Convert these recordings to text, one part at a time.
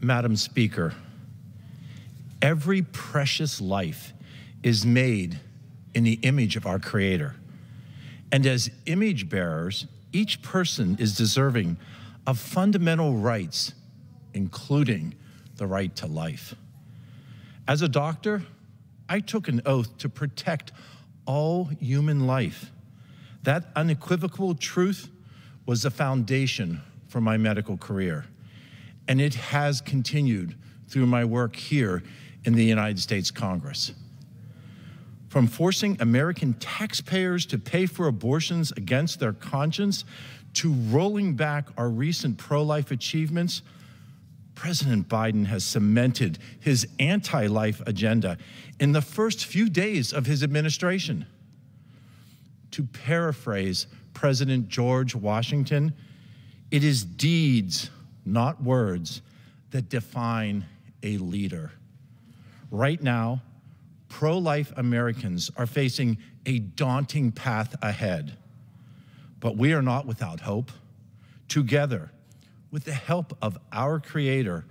Madam Speaker, every precious life is made in the image of our Creator. And as image bearers, each person is deserving of fundamental rights, including the right to life. As a doctor, I took an oath to protect all human life. That unequivocal truth was the foundation for my medical career and it has continued through my work here in the United States Congress. From forcing American taxpayers to pay for abortions against their conscience to rolling back our recent pro life achievements, President Biden has cemented his anti life agenda in the first few days of his administration. To paraphrase President George Washington, it is deeds not words, that define a leader. Right now, pro life Americans are facing a daunting path ahead, but we are not without hope. Together, with the help of our Creator,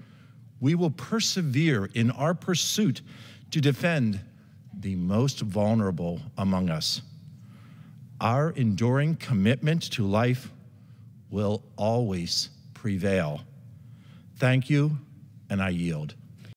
we will persevere in our pursuit to defend the most vulnerable among us. Our enduring commitment to life will always prevail. Thank you, and I yield.